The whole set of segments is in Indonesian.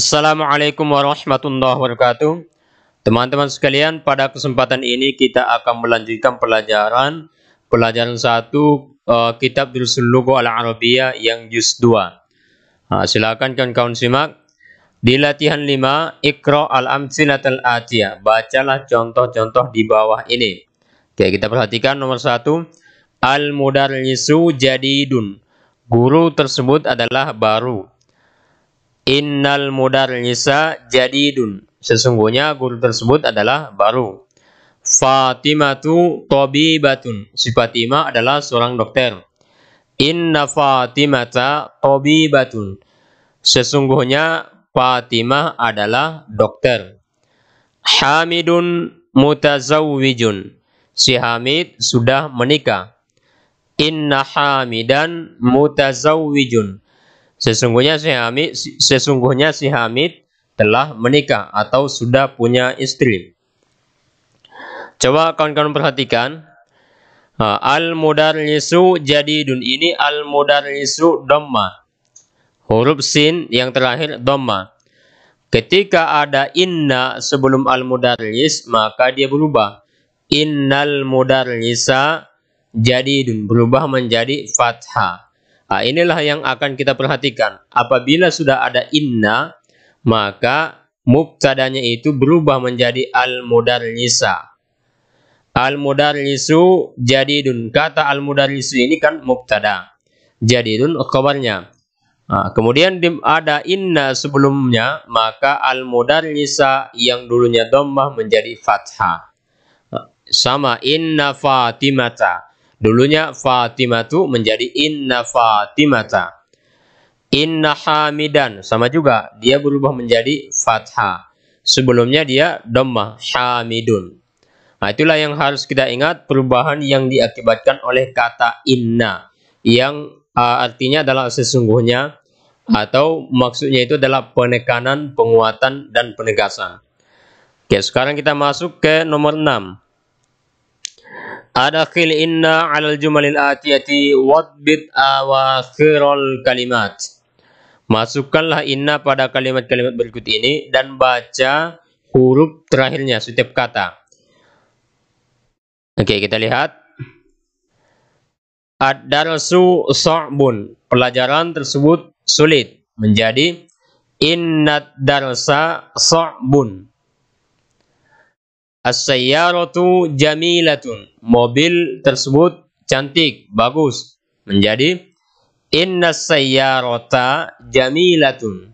Assalamualaikum warahmatullahi wabarakatuh. Teman-teman sekalian, pada kesempatan ini kita akan melanjutkan pelajaran pelajaran 1 uh, eh, kitab Dursul Lugo Al-Arabiyah yang juz 2. Nah, silakan kawan-kawan simak. Di latihan 5, Iqra al al, atiyah. Bacalah contoh-contoh di bawah ini. Oke, kita perhatikan nomor 1. Al-mudarrisu jadidun. Guru tersebut adalah baru. Innal mudarrisa jadidun. Sesungguhnya guru tersebut adalah baru. Fatimatu tabibatun. Si Fatimah adalah seorang dokter. Inna Fatimata batun. Sesungguhnya Fatimah adalah dokter. Hamidun mutazawwijun. Si Hamid sudah menikah. Inna Hamidan mutazawwijun. Sesungguhnya si Hamid, sesungguhnya si Hamid telah menikah atau sudah punya istri. Coba kawan-kawan perhatikan. Uh, al jadi dun ini al lisu dhamma. Huruf sin yang terakhir dhamma. Ketika ada inna sebelum al lis maka dia berubah. Innal jadi dun berubah menjadi fathah. Nah, inilah yang akan kita perhatikan. Apabila sudah ada inna, maka muktadanya itu berubah menjadi al-mudarrisa. Al-mudarrisu jadidun. Kata al-mudarrisu ini kan muktada. Jadidun khabarnya. Nah, kemudian ada inna sebelumnya, maka al-mudarrisa yang dulunya dommah menjadi fathah. Ah, sama inna Fatimata Dulunya Fatimatu menjadi Inna Fatimata. Inna Hamidan sama juga dia berubah menjadi fathah. Sebelumnya dia Dommah. Hamidun. Nah, itulah yang harus kita ingat perubahan yang diakibatkan oleh kata inna yang uh, artinya adalah sesungguhnya atau maksudnya itu adalah penekanan, penguatan dan penegasan. Oke, sekarang kita masuk ke nomor 6. Adakhil inna alal jumalil atiyati wadbit awakhirul kalimat. Masukkanlah inna pada kalimat-kalimat berikut ini dan baca huruf terakhirnya setiap kata. Oke, kita lihat. Ad-darsu so'bun. Pelajaran tersebut sulit. Menjadi innad darsa so'bun. As-sayyaratu jamilatun. Mobil tersebut cantik, bagus. Menjadi Inna sayyarata jamilatun.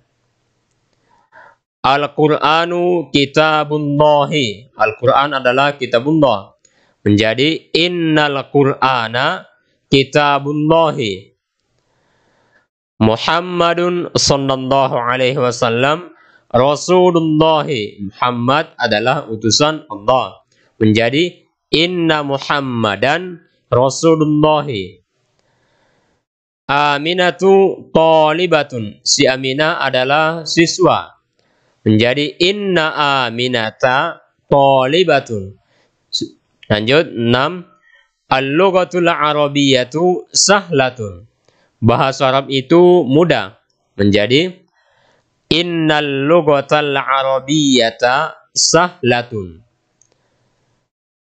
Al-Qur'anu kitabullahi. Al-Qur'an adalah kitabullah. Menjadi innal Qur'ana kitabullahi. Muhammadun sallallahu alaihi wasallam Rasulullah Muhammad adalah utusan Allah. Menjadi inna Muhammadan Rasulullah. Aminatu talibatun. Si Aminah adalah siswa. Menjadi inna aminata talibatun. Lanjut 6. Al-lughatul arabiyatu sahlatun. Bahasa Arab itu mudah. Menjadi Innal lugatal arabiyata sahlatun.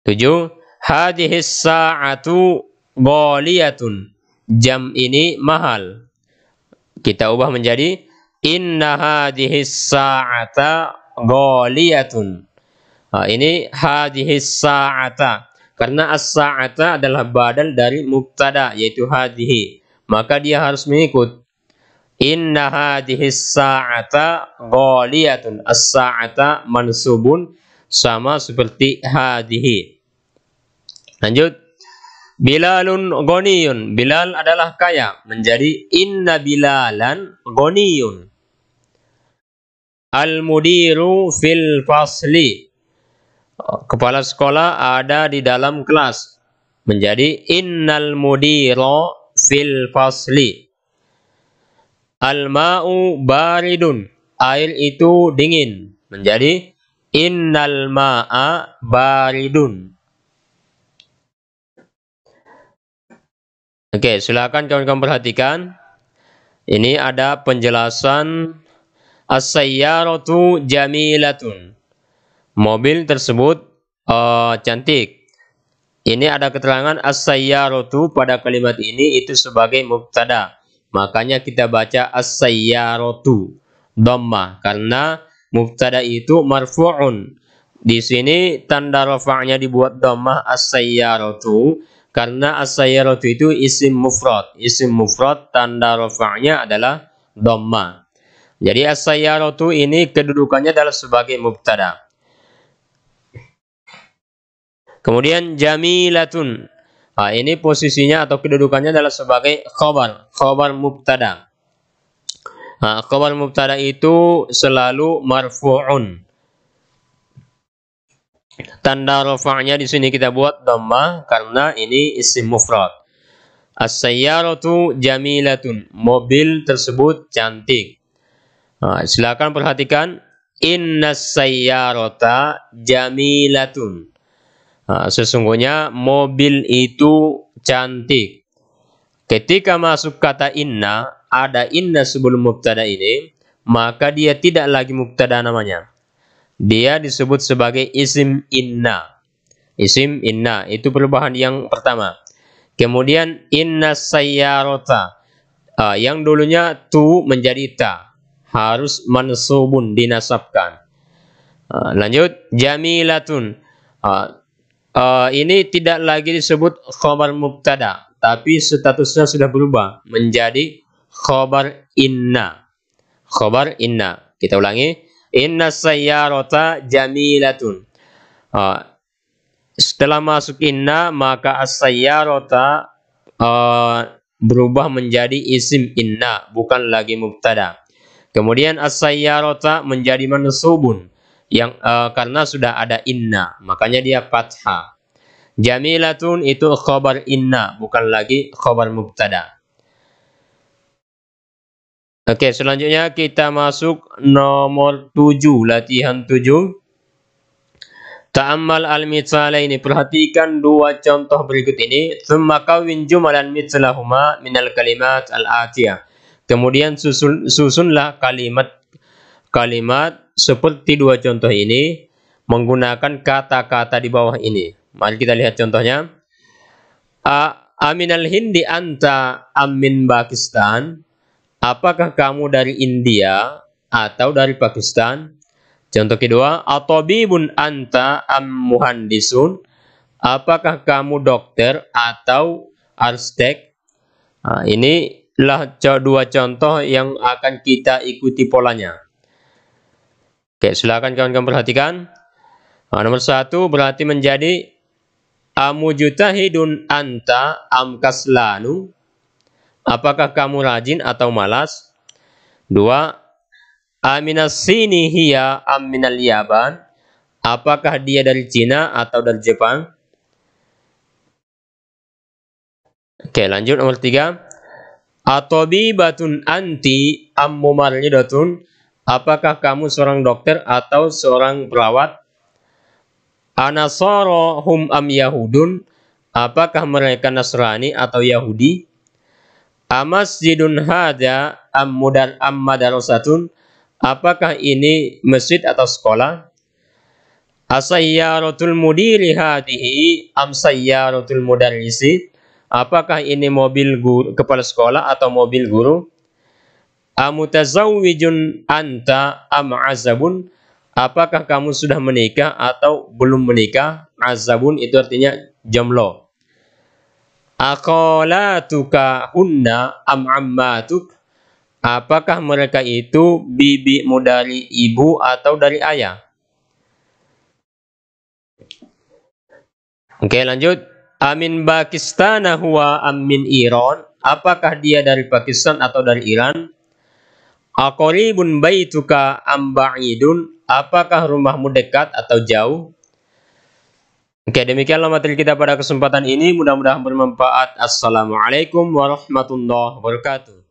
Tujuh. Hadihis sa'atu goliyatun. Jam ini mahal. Kita ubah menjadi Inna hadihis sa'ata goliyatun. Nah, ini hadihis sa'ata. Karena as-sa'ata adalah badal dari mubtada yaitu hadihi. Maka dia harus mengikut Inna hadhihi sa'ata ghaliyatun. As-sa'ata mansubun sama seperti hadhihi. Lanjut. Bilalun goniyun. Bilal adalah kaya. Menjadi inna bilalan goniyun. Al-mudiru fil fasli. Kepala sekolah ada di dalam kelas. Menjadi innal mudiro fil fasli Al-ma'u baridun. Air itu dingin. Menjadi innal ma'a baridun. Oke, silakan kawan-kawan perhatikan. Ini ada penjelasan as rotu jamilatun. Mobil tersebut uh, cantik. Ini ada keterangan as rotu pada kalimat ini itu sebagai mubtada. Makanya kita baca as-sayyaratu dhamma karena mubtada itu marfu'un. Di sini tanda rafa'nya dibuat dhamma as-sayyaratu karena as-sayyaratu itu isim mufrad. Isim mufrad tanda rafa'nya adalah dhamma. Jadi as-sayyaratu ini kedudukannya adalah sebagai mubtada. Kemudian jamilatun Nah, ini posisinya atau kedudukannya adalah sebagai khobar, khobar mubtada. Nah, khobar mubtada itu selalu marfu'un. Tanda rafa'nya di sini kita buat dhamma karena ini isim mufrad. As-sayyaratu jamilatun. Mobil tersebut cantik. Nah, silakan perhatikan inna sayyarata jamilatun sesungguhnya mobil itu cantik. Ketika masuk kata inna, ada inna sebelum mubtada ini, maka dia tidak lagi mubtada namanya. Dia disebut sebagai isim inna. Isim inna itu perubahan yang pertama. Kemudian inna sayyarota. Uh, yang dulunya tu menjadi ta. Harus mansubun dinasabkan. Uh, lanjut jamilatun. Uh, Eh, ini tidak lagi disebut khobar mubtada, tapi statusnya sudah berubah menjadi khobar inna. Khobar inna. Kita ulangi. Inna sayyarata jamilatun. Uh, setelah masuk inna, maka as-sayyarata uh, berubah menjadi isim inna, bukan lagi mubtada. Kemudian as-sayyarata menjadi mansubun yang uh, karena sudah ada inna makanya dia fathah jamilatun itu khobar inna bukan lagi khobar mubtada Oke, selanjutnya kita masuk nomor 7, latihan 7. Ta'ammal al-mitsala ini, perhatikan dua contoh berikut ini. Thumma kawin jumalan mitslahuma minal kalimat al-atiyah. Kemudian susun, susunlah kalimat kalimat seperti dua contoh ini menggunakan kata-kata di bawah ini. Mari kita lihat contohnya. Amin al Hindi anta amin Pakistan. Apakah kamu dari India atau dari Pakistan? Contoh kedua, atobibun anta am muhandisun. Apakah kamu dokter atau arsitek? Nah, inilah dua contoh yang akan kita ikuti polanya. Oke, silakan kawan-kawan perhatikan. Nah, nomor satu berarti menjadi amujutahidun anta amkaslanu. Apakah kamu rajin atau malas? Dua, aminasini hia hiya aminal yaban. Apakah dia dari Cina atau dari Jepang? Oke, lanjut nomor tiga. Atobi batun anti datun. Apakah kamu seorang dokter atau seorang perawat? Anasoro hum am Yahudun? Apakah mereka Nasrani atau Yahudi? Amasjidun hada am mudar am madarosatun. Apakah ini masjid atau sekolah? Asayyaratul mudiri hadihi am sayyaratul mudarisi. Apakah ini mobil guru, kepala sekolah atau mobil guru? Amutazawijun anta am azabun? Apakah kamu sudah menikah atau belum menikah? Azabun itu artinya jamlo. Akolatuka hunna am ammatuk? Apakah mereka itu bibimu dari ibu atau dari ayah? Oke, okay, lanjut. Amin Pakistan huwa amin Iran? Apakah dia dari Pakistan atau dari Iran? Aqribun baituka ba'idun? Apakah rumahmu dekat atau jauh? Oke, demikianlah materi kita pada kesempatan ini. Mudah-mudahan bermanfaat. Assalamualaikum warahmatullahi wabarakatuh.